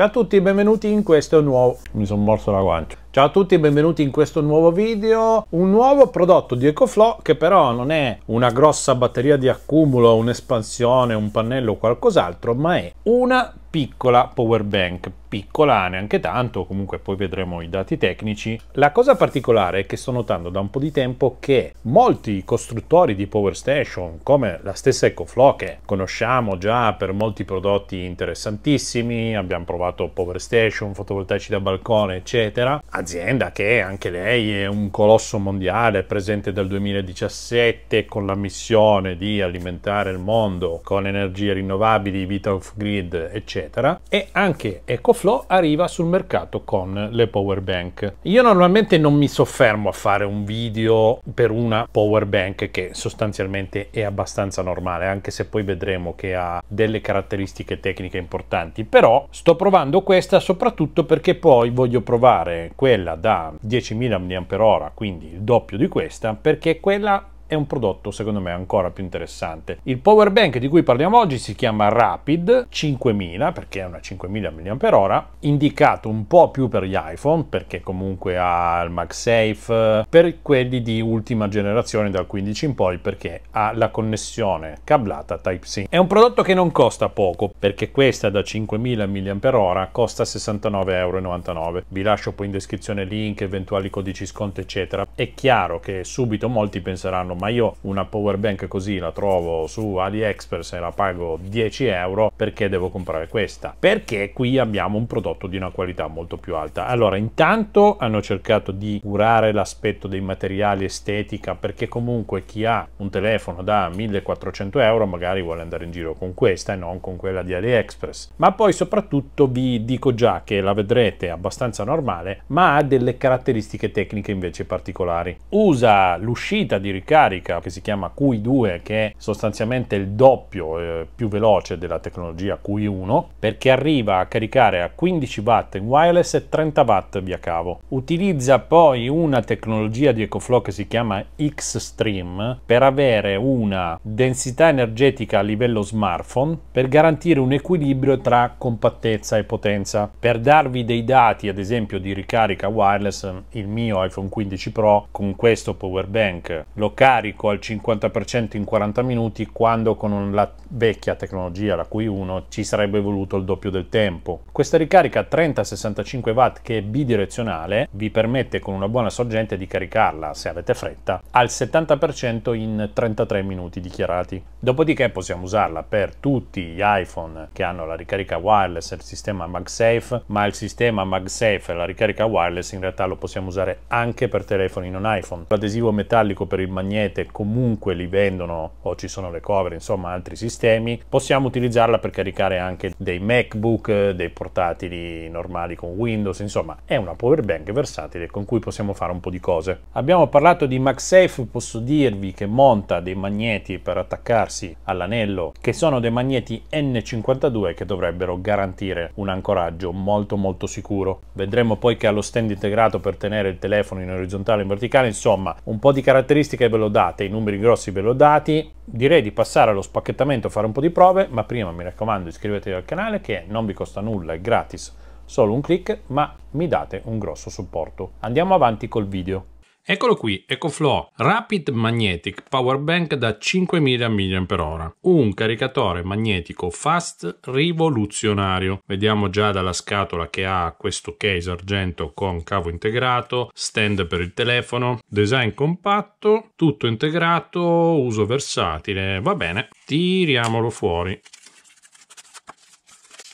Ciao a tutti, e benvenuti in questo nuovo... Mi sono morso la guancia. Ciao a tutti e benvenuti in questo nuovo video, un nuovo prodotto di EcoFlow che però non è una grossa batteria di accumulo, un'espansione, un pannello o qualcos'altro, ma è una piccola power bank, piccola neanche tanto, comunque poi vedremo i dati tecnici. La cosa particolare è che sto notando da un po' di tempo che molti costruttori di power station, come la stessa EcoFlow che conosciamo già per molti prodotti interessantissimi, abbiamo provato power station, fotovoltaici da balcone, eccetera, azienda che anche lei è un colosso mondiale, presente dal 2017 con la missione di alimentare il mondo con energie rinnovabili, vita off grid, eccetera. E anche EcoFlow arriva sul mercato con le power bank. Io normalmente non mi soffermo a fare un video per una power bank che sostanzialmente è abbastanza normale, anche se poi vedremo che ha delle caratteristiche tecniche importanti, però sto provando questa soprattutto perché poi voglio provare questa quella da 10.000 mAh, quindi il doppio di questa, perché quella è un prodotto secondo me ancora più interessante. Il power bank di cui parliamo oggi si chiama Rapid 5000 perché è una 5000 mAh, indicato un po' più per gli iPhone perché comunque ha il MagSafe, per quelli di ultima generazione dal 15 in poi perché ha la connessione cablata Type-C. È un prodotto che non costa poco perché questa da 5000 mAh costa 69,99 euro. Vi lascio poi in descrizione link, eventuali codici sconto eccetera. È chiaro che subito molti penseranno ma io una power bank così la trovo su AliExpress e la pago 10 euro, perché devo comprare questa? Perché qui abbiamo un prodotto di una qualità molto più alta. Allora, intanto hanno cercato di curare l'aspetto dei materiali estetica, perché comunque chi ha un telefono da 1400 euro magari vuole andare in giro con questa e non con quella di AliExpress. Ma poi soprattutto vi dico già che la vedrete abbastanza normale, ma ha delle caratteristiche tecniche invece particolari. Usa l'uscita di ricarica carica che si chiama Q2 che è sostanzialmente il doppio eh, più veloce della tecnologia Q1 perché arriva a caricare a 15 watt in wireless e 30 watt via cavo. Utilizza poi una tecnologia di EcoFlow che si chiama X-Stream per avere una densità energetica a livello smartphone per garantire un equilibrio tra compattezza e potenza. Per darvi dei dati, ad esempio di ricarica wireless, il mio iPhone 15 Pro con questo power bank lo carica carico al 50% in 40 minuti quando con la vecchia tecnologia, la cui 1 ci sarebbe voluto il doppio del tempo. Questa ricarica 30-65 watt che è bidirezionale vi permette con una buona sorgente di caricarla, se avete fretta, al 70% in 33 minuti dichiarati. Dopodiché possiamo usarla per tutti gli iPhone che hanno la ricarica wireless e il sistema MagSafe, ma il sistema MagSafe e la ricarica wireless in realtà lo possiamo usare anche per telefoni non iPhone. L'adesivo metallico per il magneto rete comunque li vendono o ci sono le cover, insomma altri sistemi, possiamo utilizzarla per caricare anche dei MacBook, dei portatili normali con Windows, insomma è una power bank versatile con cui possiamo fare un po' di cose. Abbiamo parlato di MagSafe, posso dirvi che monta dei magneti per attaccarsi all'anello che sono dei magneti N52 che dovrebbero garantire un ancoraggio molto molto sicuro. Vedremo poi che ha lo stand integrato per tenere il telefono in orizzontale e in verticale, insomma un po' di caratteristiche ve lo date, i numeri grossi ve l'ho dati, direi di passare allo spacchettamento a fare un po' di prove, ma prima mi raccomando iscrivetevi al canale che non vi costa nulla, è gratis, solo un clic, ma mi date un grosso supporto. Andiamo avanti col video. Eccolo qui, EcoFlow Rapid Magnetic Power Bank da 5000 mAh, un caricatore magnetico fast rivoluzionario. Vediamo già dalla scatola che ha questo case argento con cavo integrato, stand per il telefono, design compatto, tutto integrato, uso versatile, va bene, tiriamolo fuori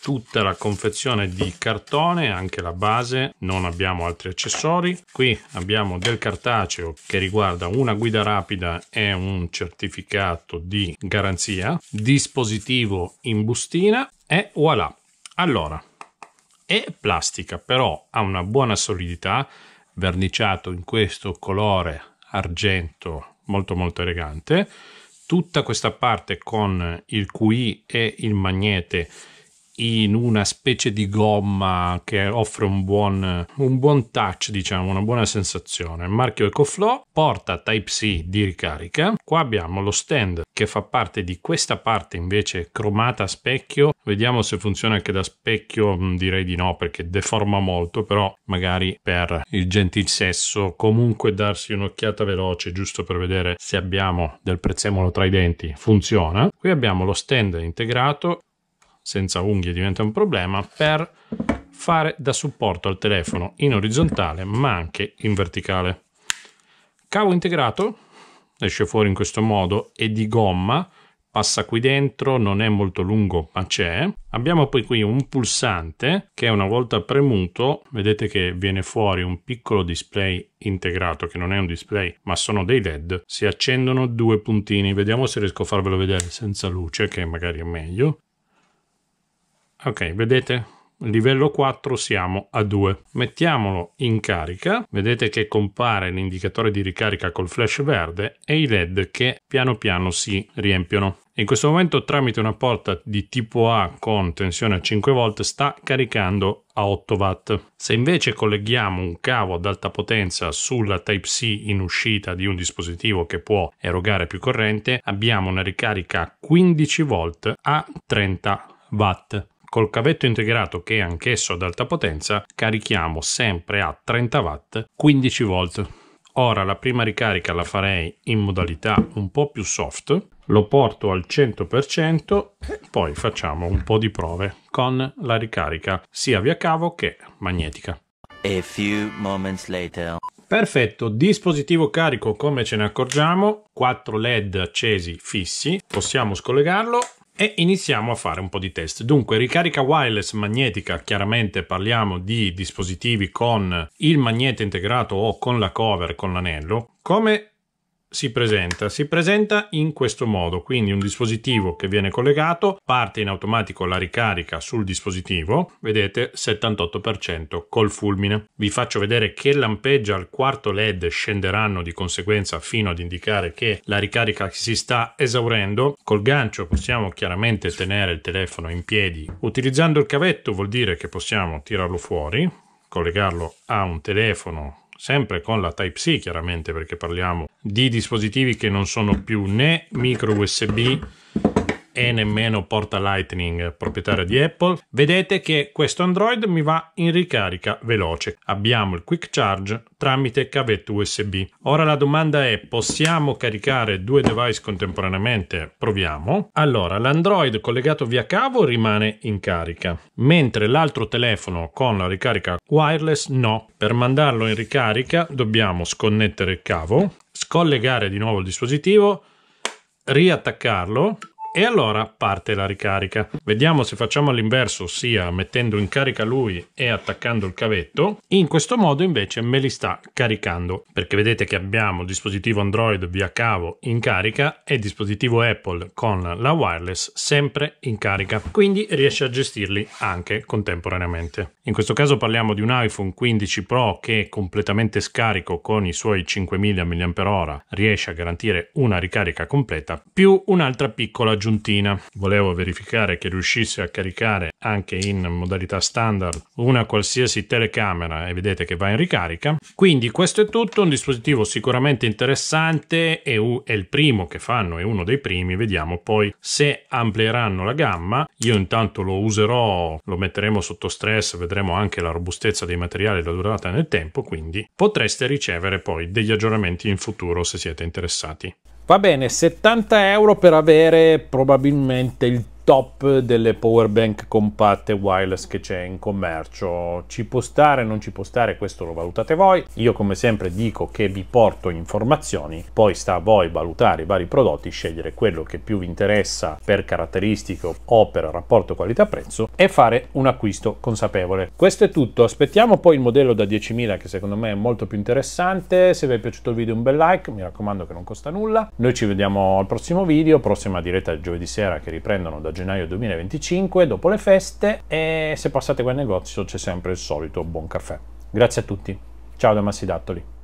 tutta la confezione di cartone, anche la base, non abbiamo altri accessori. Qui abbiamo del cartaceo che riguarda una guida rapida e un certificato di garanzia, dispositivo in bustina e voilà. Allora, è plastica, però ha una buona solidità, verniciato in questo colore argento molto molto elegante. Tutta questa parte con il QI e il magnete in una specie di gomma che offre un buon, un buon touch, diciamo, una buona sensazione. marchio EcoFlow, porta Type-C di ricarica. Qua abbiamo lo stand che fa parte di questa parte invece cromata a specchio. Vediamo se funziona anche da specchio, mm, direi di no perché deforma molto, però magari per il gentil sesso comunque darsi un'occhiata veloce giusto per vedere se abbiamo del prezzemolo tra i denti funziona. Qui abbiamo lo stand integrato senza unghie diventa un problema, per fare da supporto al telefono in orizzontale ma anche in verticale. Cavo integrato, esce fuori in questo modo, è di gomma, passa qui dentro, non è molto lungo ma c'è. Abbiamo poi qui un pulsante che una volta premuto vedete che viene fuori un piccolo display integrato che non è un display ma sono dei led. Si accendono due puntini, vediamo se riesco a farvelo vedere senza luce che magari è meglio ok vedete livello 4 siamo a 2 mettiamolo in carica vedete che compare l'indicatore di ricarica col flash verde e i led che piano piano si riempiono in questo momento tramite una porta di tipo A con tensione a 5 v sta caricando a 8 w Se invece colleghiamo un cavo ad alta potenza sulla Type-C in uscita di un dispositivo che può erogare più corrente, abbiamo una ricarica 15 v a 30 watt. Col cavetto integrato che è anch'esso ad alta potenza, carichiamo sempre a 30 watt 15 volt. Ora la prima ricarica la farei in modalità un po' più soft, lo porto al 100% e poi facciamo un po' di prove con la ricarica sia via cavo che magnetica. A few moments later. Perfetto, dispositivo carico come ce ne accorgiamo, 4 LED accesi fissi, possiamo scollegarlo e iniziamo a fare un po' di test. Dunque, ricarica wireless magnetica, chiaramente parliamo di dispositivi con il magnete integrato o con la cover, con l'anello. Come si presenta? Si presenta in questo modo, quindi un dispositivo che viene collegato, parte in automatico la ricarica sul dispositivo, vedete 78% col fulmine. Vi faccio vedere che lampeggia al quarto LED scenderanno di conseguenza fino ad indicare che la ricarica si sta esaurendo. Col gancio possiamo chiaramente tenere il telefono in piedi. Utilizzando il cavetto vuol dire che possiamo tirarlo fuori, collegarlo a un telefono sempre con la Type-C chiaramente perché parliamo di dispositivi che non sono più né micro USB e nemmeno porta Lightning proprietario di Apple, vedete che questo Android mi va in ricarica veloce. Abbiamo il quick charge tramite cavetto USB. Ora la domanda è possiamo caricare due device contemporaneamente? Proviamo. Allora, l'Android collegato via cavo rimane in carica, mentre l'altro telefono con la ricarica wireless no. Per mandarlo in ricarica dobbiamo sconnettere il cavo, scollegare di nuovo il dispositivo, riattaccarlo e allora parte la ricarica. Vediamo se facciamo all'inverso, ossia mettendo in carica lui e attaccando il cavetto. In questo modo invece me li sta caricando, perché vedete che abbiamo dispositivo Android via cavo in carica e dispositivo Apple con la wireless sempre in carica, quindi riesce a gestirli anche contemporaneamente. In questo caso parliamo di un iPhone 15 Pro che è completamente scarico con i suoi 5000 mAh riesce a garantire una ricarica completa, più un'altra piccola aggiunta aggiuntina. Volevo verificare che riuscisse a caricare anche in modalità standard una qualsiasi telecamera e vedete che va in ricarica. Quindi questo è tutto, un dispositivo sicuramente interessante e è il primo che fanno, è uno dei primi, vediamo poi se amplieranno la gamma. Io intanto lo userò, lo metteremo sotto stress, vedremo anche la robustezza dei materiali e la durata nel tempo, quindi potreste ricevere poi degli aggiornamenti in futuro se siete interessati. Va bene, 70 euro per avere probabilmente il top delle power bank compatte wireless che c'è in commercio. Ci può stare, non ci può stare, questo lo valutate voi. Io come sempre dico che vi porto informazioni, poi sta a voi valutare i vari prodotti, scegliere quello che più vi interessa per caratteristiche o per rapporto qualità-prezzo e fare un acquisto consapevole. Questo è tutto, aspettiamo poi il modello da 10.000 che secondo me è molto più interessante. Se vi è piaciuto il video un bel like, mi raccomando che non costa nulla. Noi ci vediamo al prossimo video, prossima diretta giovedì sera che riprendono da gennaio 2025, dopo le feste, e se passate quel negozio c'è sempre il solito buon caffè. Grazie a tutti, ciao da Massidattoli.